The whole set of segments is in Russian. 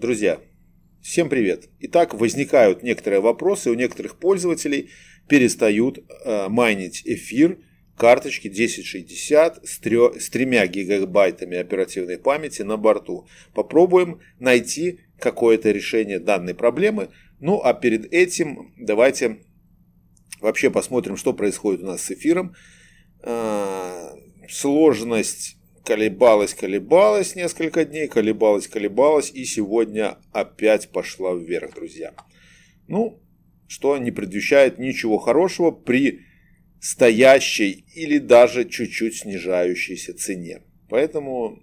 Друзья, всем привет! Итак, возникают некоторые вопросы у некоторых пользователей, перестают э, майнить эфир, карточки 1060 с, 3, с 3 гигабайтами оперативной памяти на борту. Попробуем найти какое-то решение данной проблемы. Ну а перед этим давайте вообще посмотрим, что происходит у нас с эфиром. Э, сложность колебалась, колебалась несколько дней, колебалась, колебалась, и сегодня опять пошла вверх, друзья. Ну, что не предвещает ничего хорошего при стоящей или даже чуть-чуть снижающейся цене. Поэтому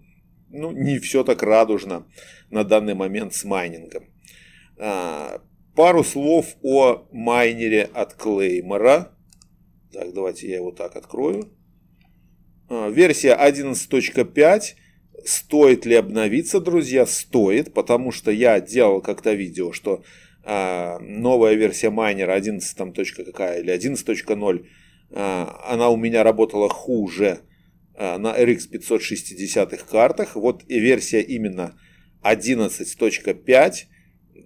ну, не все так радужно на данный момент с майнингом. А, пару слов о майнере от Клеймора. Так, давайте я его так открою. А, версия 11.5. Стоит ли обновиться, друзья? Стоит, потому что я делал как-то видео, что а, новая версия майнера 11 какая, или 11.0, а, она у меня работала хуже а, на RX 560 картах. Вот и версия именно 11.5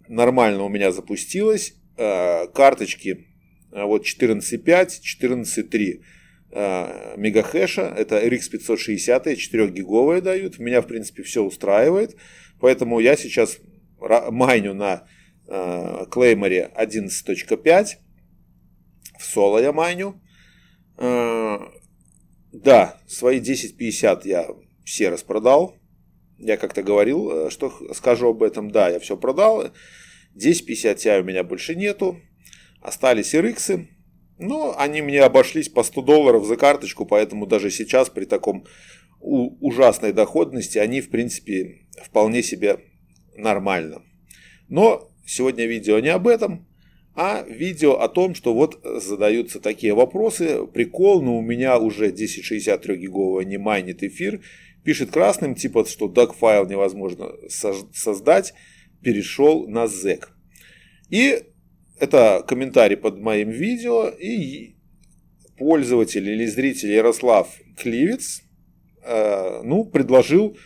нормально у меня запустилась. А, карточки а, вот 14.5, 14.3 Э, мегахэша, это RX 560, 4 гиговые дают, меня в принципе все устраивает, поэтому я сейчас майню на э, клейморе 11.5, в соло я майню, э, да, свои 10.50 я все распродал, я как-то говорил, что скажу об этом, да, я все продал, 10.50 я у меня больше нету, остались RX, но ну, они мне обошлись по 100 долларов за карточку, поэтому даже сейчас при таком ужасной доходности они, в принципе, вполне себе нормально. Но сегодня видео не об этом, а видео о том, что вот задаются такие вопросы. Прикол, но ну, у меня уже 1063 гигового не майнит эфир. Пишет красным, типа, что DAC файл невозможно создать, перешел на ZEC. И это комментарий под моим видео, и пользователь или зритель Ярослав Кливец э, ну, предложил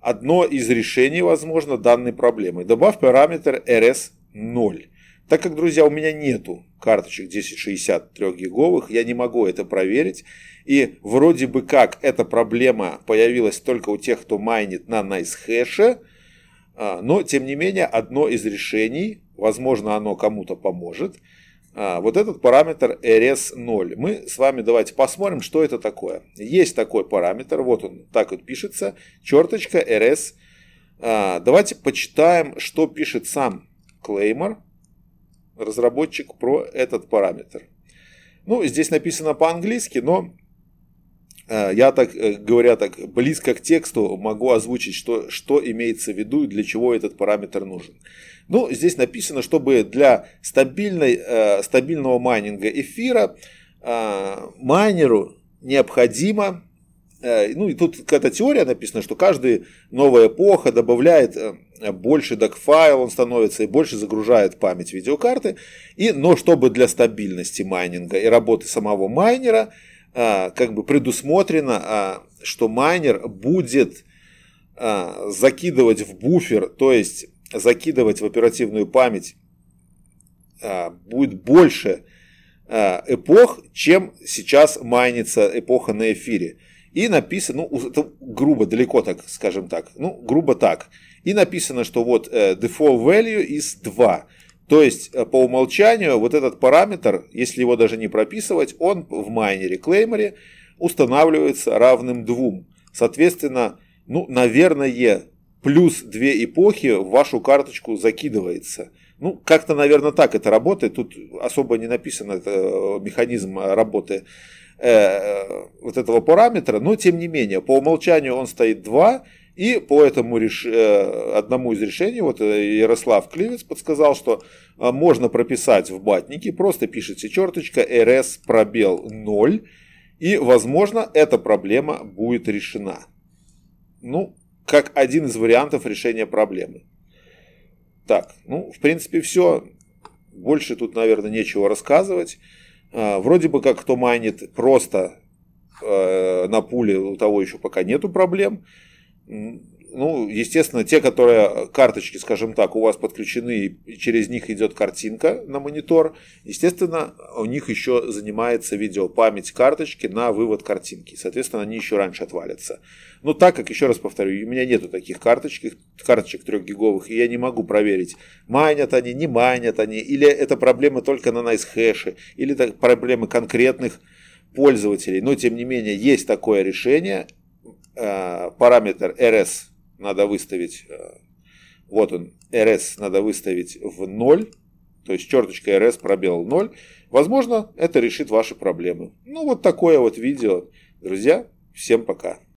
одно из решений, возможно, данной проблемы. Добавь параметр RS0. Так как, друзья, у меня нету карточек 1060 3 гиговых, я не могу это проверить. И вроде бы как эта проблема появилась только у тех, кто майнит на NiceHash, а, но, тем не менее, одно из решений возможно, оно кому-то поможет. А, вот этот параметр RS0. Мы с вами давайте посмотрим, что это такое. Есть такой параметр, вот он так вот пишется, черточка RS. А, давайте почитаем, что пишет сам клеймер, разработчик про этот параметр. Ну, здесь написано по-английски, но Э, я так, э, говоря так, близко к тексту могу озвучить, что, что имеется в виду и для чего этот параметр нужен. Ну, здесь написано, чтобы для стабильной, э, стабильного майнинга эфира майнеру необходимо, ну и тут какая-то теория написана, что каждая новая эпоха добавляет больше докфайл он становится и больше загружает память видеокарты, и, но чтобы для стабильности майнинга и работы самого майнера – а, как бы предусмотрено, а, что майнер будет а, закидывать в буфер, то есть закидывать в оперативную память будет больше эпох, чем сейчас майнится эпоха на эфире. И написано, ну, это грубо, далеко так, скажем так, ну, грубо так. И написано, что вот э, default value из 2. То есть э, по умолчанию вот этот параметр, если его даже не прописывать, он в майнере клеймере устанавливается равным двум. Соответственно, ну, наверное, плюс две эпохи в вашу карточку закидывается. Ну, как-то, наверное, так это работает. Тут особо не написан это, механизм работы э, э, вот этого параметра, но тем не менее, по умолчанию он стоит 2, и по этому реш... Э, одному из решений вот э, Ярослав Кливец подсказал, что э, можно прописать в батнике, просто пишите черточка rs пробел 0, и, возможно, эта проблема будет решена. Ну, как один из вариантов решения проблемы. Так, ну, в принципе, все. Больше тут, наверное, нечего рассказывать. Вроде бы как кто майнит просто на пуле, у того еще пока нету проблем ну, естественно, те, которые э, карточки, скажем так, у вас подключены, и через них идет картинка на монитор, естественно, у них еще занимается видеопамять карточки на вывод картинки. Соответственно, они еще раньше отвалятся. Но так как, еще раз повторю, у меня нету таких карточек, карточек трехгиговых, и я не могу проверить, майнят они, не майнят они, или это проблемы только на NiceHash, или это проблемы конкретных пользователей. Но, тем не менее, есть такое решение, Э, параметр rs надо выставить, э, вот он, rs надо выставить в 0, то есть черточка rs пробел 0. Возможно, это решит ваши проблемы. Ну, вот такое вот видео. Друзья, всем пока.